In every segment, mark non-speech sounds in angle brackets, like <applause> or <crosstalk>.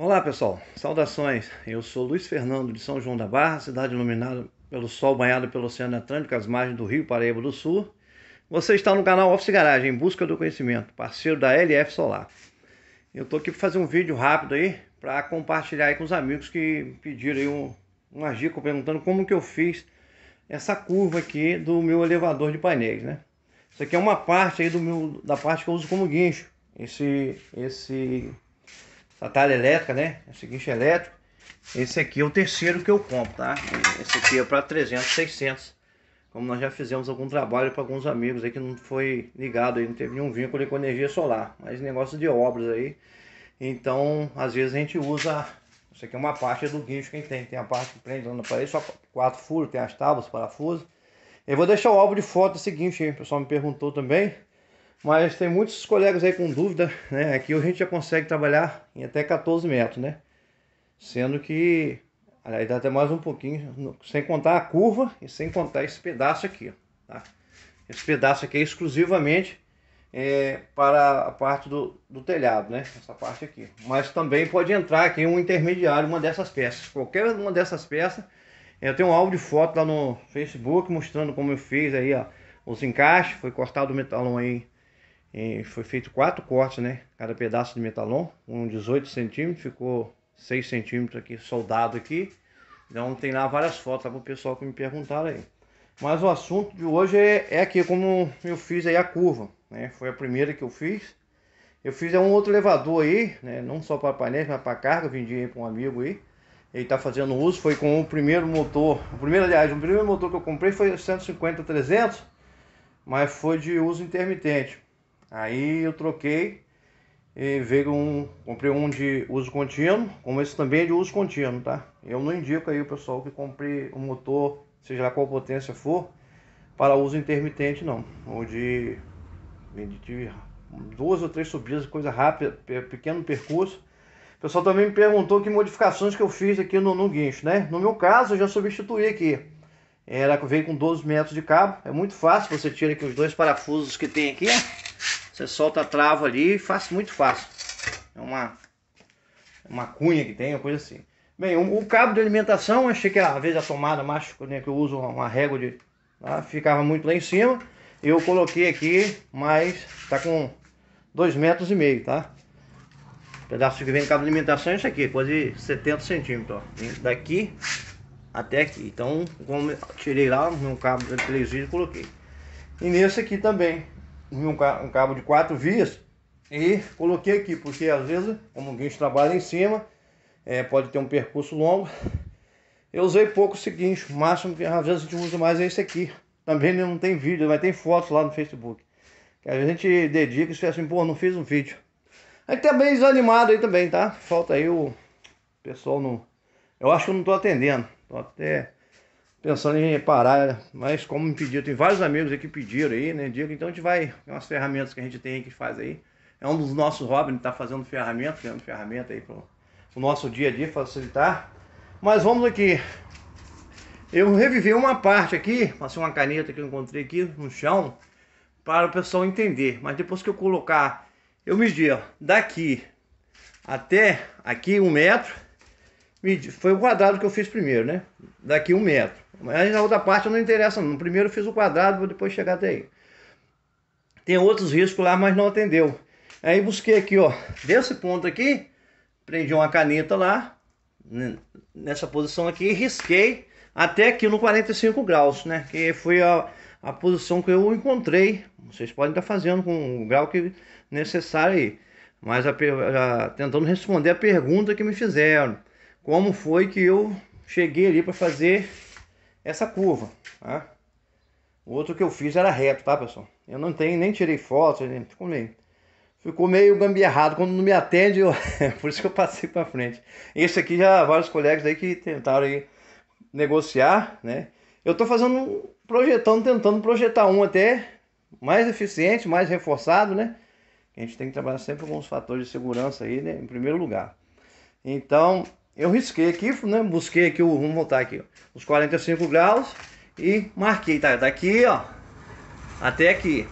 Olá pessoal, saudações. Eu sou Luiz Fernando de São João da Barra, cidade iluminada pelo sol banhado pelo Oceano Atlântico, às margens do Rio Paraíba do Sul. Você está no canal Office Garagem, em busca do conhecimento, parceiro da LF Solar. Eu estou aqui para fazer um vídeo rápido aí, para compartilhar com os amigos que pediram aí um, uma dica, perguntando como que eu fiz essa curva aqui do meu elevador de painéis, né? Isso aqui é uma parte aí do meu, da parte que eu uso como guincho. Esse, esse talha elétrica, né? Esse é guincho é elétrico. Esse aqui é o terceiro que eu compro, tá? Esse aqui é para 300, 600. Como nós já fizemos algum trabalho para alguns amigos aí que não foi ligado aí, não teve nenhum vínculo com energia solar. Mas negócio de obras aí. Então, às vezes a gente usa... Isso aqui é uma parte do guincho que tem. Tem a parte que prende lá na parede, só quatro furos, tem as tábuas, parafuso. Eu vou deixar o álbum de foto desse guincho aí. O pessoal me perguntou também. Mas tem muitos colegas aí com dúvida, né? Aqui a gente já consegue trabalhar em até 14 metros, né? Sendo que, aí dá até mais um pouquinho, sem contar a curva e sem contar esse pedaço aqui, tá? Esse pedaço aqui é exclusivamente é, para a parte do, do, telhado, né? Essa parte aqui. Mas também pode entrar aqui um intermediário, uma dessas peças. Qualquer uma dessas peças. Eu tenho um álbum de foto lá no Facebook mostrando como eu fiz aí, ó, os encaixes. Foi cortado o metalão aí e foi feito quatro cortes, né? Cada pedaço de metalon, um 18 centímetros, ficou 6 centímetros aqui soldado aqui. Então tem lá várias fotos tá, para o pessoal que me perguntaram aí. Mas o assunto de hoje é, é aqui como eu fiz aí a curva, né? Foi a primeira que eu fiz. Eu fiz é um outro elevador aí, né? Não só para painéis, mas para carga, vendi aí para um amigo aí. Ele está fazendo uso, foi com o primeiro motor, o primeiro aliás, o primeiro motor que eu comprei foi 150 300, mas foi de uso intermitente. Aí eu troquei e veio um, comprei um de uso contínuo, como esse também é de uso contínuo, tá? Eu não indico aí o pessoal que compre um motor, seja lá qual potência for, para uso intermitente não, ou de, de duas ou três subidas, coisa rápida, pequeno percurso. O pessoal também me perguntou que modificações que eu fiz aqui no, no guincho, né? No meu caso, eu já substituí aqui. Era, veio com 12 metros de cabo, é muito fácil, você tira aqui os dois parafusos que tem aqui, você solta a trava ali e faz muito fácil. É uma, é uma cunha que tem, uma coisa assim. Bem, o, o cabo de alimentação, achei que às vezes a tomada mágica né, que eu uso uma régua de. Tá? ficava muito lá em cima. Eu coloquei aqui, mas tá com dois metros e meio, tá? O pedaço que vem cabo de alimentação é isso aqui, quase 70 centímetros, ó. Vem daqui até aqui. Então, como tirei lá no cabo de televisor e coloquei. E nesse aqui também, um, um cabo de quatro vias e coloquei aqui, porque às vezes, como o guincho trabalha em cima, é, pode ter um percurso longo. Eu usei pouco esse guincho, máximo que às vezes a gente usa mais é esse aqui. Também não tem vídeo, mas tem fotos lá no Facebook. Que a gente dedica e se assim, pô, não fiz um vídeo. Aí tá bem desanimado aí também, tá? Falta aí o pessoal não. Eu acho que eu não tô atendendo. Tô até pensando em reparar, mas como me pediu, tem vários amigos aqui que pediram aí, né? digo. então a gente vai, tem umas ferramentas que a gente tem aí que faz aí. É um dos nossos hobbies, tá fazendo ferramenta, criando ferramenta aí para o nosso dia a dia facilitar. Mas vamos aqui. Eu revivi uma parte aqui, passei uma caneta que eu encontrei aqui no chão, para o pessoal entender. Mas depois que eu colocar, eu medi, ó, daqui até aqui um metro, foi o quadrado que eu fiz primeiro, né? Daqui um metro. Mas na outra parte não interessa, No Primeiro eu fiz o quadrado, vou depois chegar até aí. Tem outros riscos lá, mas não atendeu. Aí busquei aqui, ó, desse ponto aqui, prendi uma caneta lá, nessa posição aqui, e risquei até aqui no 45 graus, né? Que foi a, a posição que eu encontrei. Vocês podem estar fazendo com o grau que necessário aí. Mas a, a, tentando responder a pergunta que me fizeram como foi que eu cheguei ali para fazer essa curva. Tá? O outro que eu fiz era reto, tá pessoal? Eu não tenho, nem tirei foto, nem, ficou meio, ficou meio gambiarrado. Quando não me atende, eu, <laughs> por isso que eu passei para frente. Esse aqui já vários colegas aí que tentaram aí negociar, né? Eu tô fazendo, projetando, tentando projetar um até mais eficiente, mais reforçado, né? A gente tem que trabalhar sempre com os fatores de segurança aí, né? em primeiro lugar. Então, eu risquei aqui, né? Busquei aqui o. Vamos voltar aqui, os 45 graus e marquei, tá? Daqui, ó, até aqui.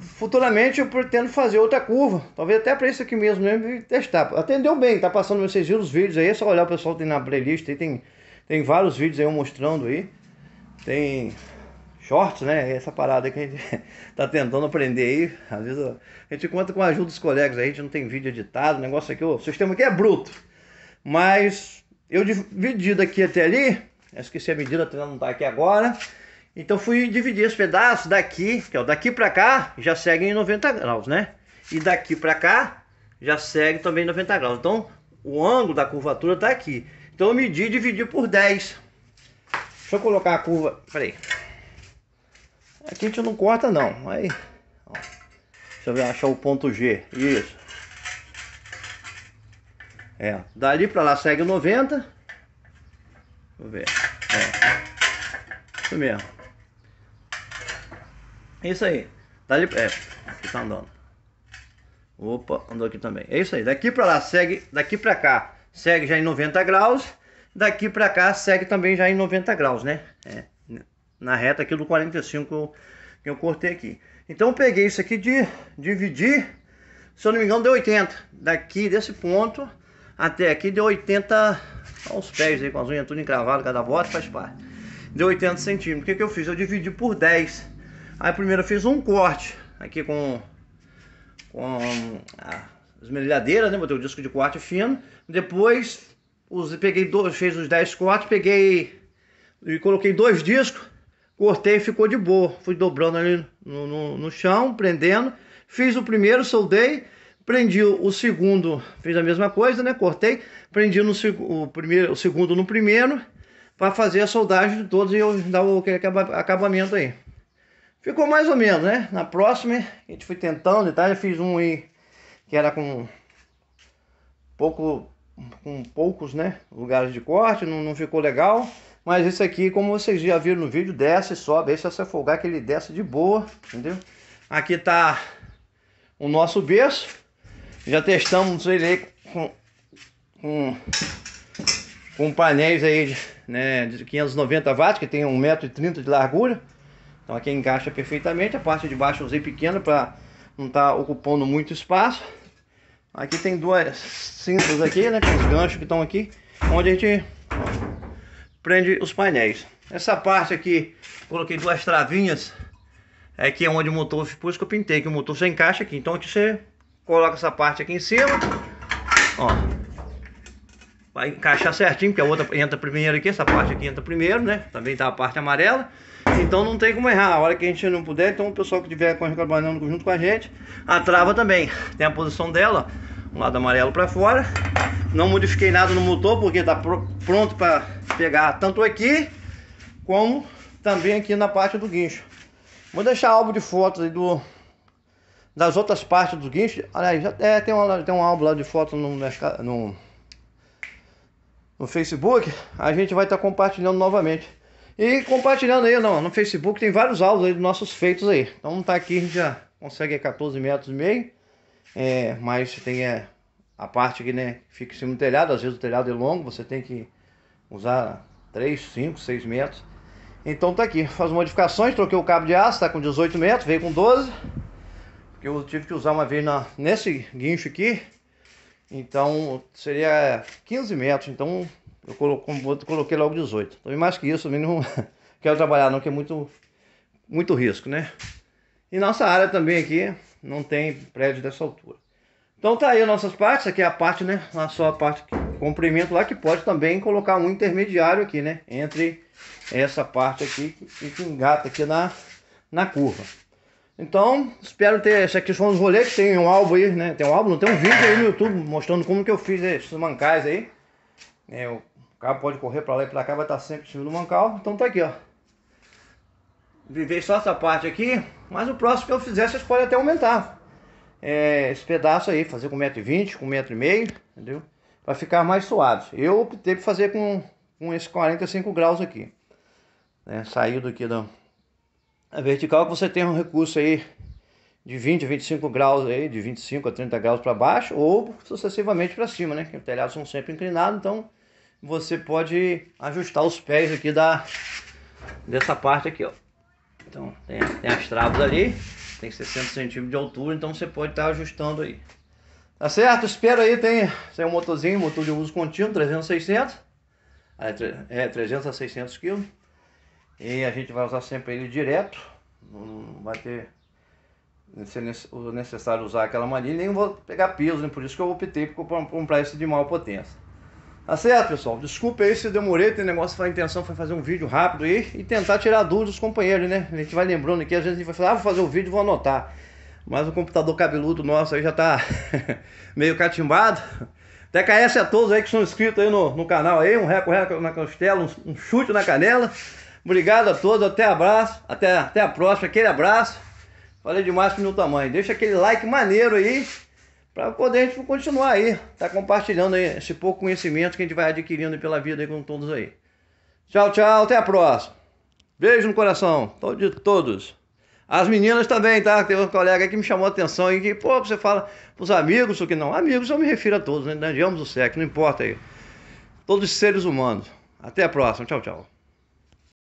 Futuramente eu pretendo fazer outra curva, talvez até para isso aqui mesmo, mesmo né, e testar. Atendeu bem, tá passando, vocês viram os vídeos aí, é só olhar o pessoal tem na playlist, aí tem, tem vários vídeos aí eu mostrando aí. Tem shorts, né? É essa parada que a gente <laughs> tá tentando aprender aí. Às vezes a gente conta com a ajuda dos colegas aí, a gente não tem vídeo editado, o negócio aqui, o sistema aqui é bruto. Mas eu dividi daqui até ali, esqueci a medida, até não está aqui agora. Então fui dividir os pedaços daqui, que é o daqui para cá já seguem 90 graus, né? E daqui para cá já segue também 90 graus. Então o ângulo da curvatura está aqui. Então eu medi e dividi por 10. Deixa eu colocar a curva, peraí. Aqui a gente não corta não, aí... Ó. Deixa eu ver, achar o ponto G. Isso. É, dali pra lá segue o 90. Deixa eu ver. É. Isso mesmo. Isso aí. Dali, é, aqui tá andando. Opa, andou aqui também. É isso aí. Daqui pra lá segue, daqui pra cá segue já em 90 graus. Daqui pra cá segue também já em 90 graus, né? É, na reta aqui do 45 que eu cortei aqui. Então eu peguei isso aqui de dividir, se eu não me engano, deu 80. Daqui desse ponto até aqui deu 80, aos tá pés aí com as unhas tudo encravado, cada bota faz parte. Deu 80 centímetros. O que, que eu fiz? Eu dividi por 10. Aí primeiro eu fiz um corte aqui com, com ah, as merilhadeiras, né? Botei o disco de corte fino. Depois usei, peguei dois, fez os 10 cortes, peguei e coloquei dois discos, cortei e ficou de boa. Fui dobrando ali no, no, no chão, prendendo. Fiz o primeiro, soldei prendi o segundo, fiz a mesma coisa, né? Cortei, prendi no o primeiro, o segundo no primeiro, para fazer a soldagem de todos e eu dar o acabamento aí. Ficou mais ou menos, né? Na próxima, a gente foi tentando e tal, eu fiz um aí que era com pouco com poucos, né, lugares de corte, não, não ficou legal, mas esse aqui, como vocês já viram no vídeo, desce, sobe, aí se afogar é que ele desce de boa, entendeu? Aqui tá o nosso berço, já testamos ele com, com, com painéis aí de, né, de 590 watts, que tem 1,30m de largura. Então aqui encaixa perfeitamente. A parte de baixo eu usei pequena para não estar tá ocupando muito espaço. Aqui tem duas cintas aqui, né? Com os ganchos que estão aqui, onde a gente prende os painéis. Essa parte aqui, coloquei duas travinhas. Aqui é, é onde o motor, por isso que eu pintei, que o motor se encaixa aqui. Então aqui você coloca essa parte aqui em cima, ó, vai encaixar certinho, porque a outra entra primeiro aqui, essa parte aqui entra primeiro, né, também tá a parte amarela, então não tem como errar, a hora que a gente não puder, então o pessoal que estiver trabalhando junto com a gente, a trava também, tem a posição dela, ó, um lado amarelo para fora, não modifiquei nada no motor, porque tá pr pronto para pegar tanto aqui, como também aqui na parte do guincho. Vou deixar álbum de fotos do, das outras partes do guincho. Aliás, é, tem, uma, tem um álbum lá de foto no, no, no Facebook. A gente vai estar tá compartilhando novamente. E compartilhando aí não, no Facebook tem vários álbuns aí dos nossos feitos aí. Então tá aqui, a gente já consegue 14 metros e meio. É, mas tem é, a parte que né, fica em cima do telhado. Às vezes o telhado é longo, você tem que usar 3, 5, 6 metros. Então tá aqui, faz modificações, troquei o cabo de aço, tá com 18 metros, veio com 12 que eu tive que usar uma vez na, nesse guincho aqui. Então seria 15 metros, então eu coloquei logo 18. Também então, mais que isso, também não <laughs> quero trabalhar não, que é muito, muito risco, né? E nossa área também aqui não tem prédio dessa altura. Então tá aí as nossas partes, aqui é a parte, né? A só parte comprimento lá que pode também colocar um intermediário aqui, né? Entre essa parte aqui e que engata aqui na, na curva. Então, espero ter. Esse aqui foi os rolês que tem um álbum aí, né? Tem um álbum, não tem um vídeo aí no YouTube mostrando como que eu fiz esses mancais aí. É, o cabo pode correr pra lá e pra cá, vai estar tá sempre em cima do mancal. Então tá aqui, ó. Vivei só essa parte aqui, mas o próximo que eu fizer vocês podem até aumentar. É, esse pedaço aí, fazer com 1,20m, com 1,5m, entendeu? Pra ficar mais suave. Eu optei por fazer com, com esse 45 graus aqui. Né? Saiu daqui da. Do a vertical que você tem um recurso aí de 20 a 25 graus aí, de 25 a 30 graus para baixo ou sucessivamente para cima, né? Que os telhados são sempre inclinados, então você pode ajustar os pés aqui da dessa parte aqui, ó. Então tem, tem as travas ali, tem 60 centímetros de altura, então você pode estar tá ajustando aí. Tá certo? Espero aí, tem, tem um motorzinho, motor de uso contínuo, 300 600. É, é 300 a 600 quilos. E a gente vai usar sempre ele direto, não vai ter o necessário usar aquela manilha, nem vou pegar peso, nem por isso que eu optei por comprar esse de maior potência. Tá certo, pessoal? Desculpa aí se eu demorei, tem negócio, foi a intenção foi fazer um vídeo rápido aí e tentar tirar dúvidas dos companheiros, né? A gente vai lembrando aqui, às vezes a gente vai falar, ah, vou fazer o um vídeo, vou anotar. Mas o computador cabeludo nosso aí já tá <laughs> meio catimbado. TKS a todos aí que são inscritos aí no, no canal aí, um recorde na costela, um, um chute na canela. Obrigado a todos, até abraço, até, até a próxima, aquele abraço. Falei demais pro meu tamanho. Deixa aquele like maneiro aí para poder a gente continuar aí, tá compartilhando aí esse pouco conhecimento que a gente vai adquirindo pela vida aí com todos aí. Tchau, tchau, até a próxima. Beijo no coração de todos. As meninas também, tá? Teve um colega que me chamou a atenção e que, pô, você fala pros amigos, só que não. Amigos, eu me refiro a todos, né? De ambos os sexos, não importa aí. Todos os seres humanos. Até a próxima. Tchau, tchau.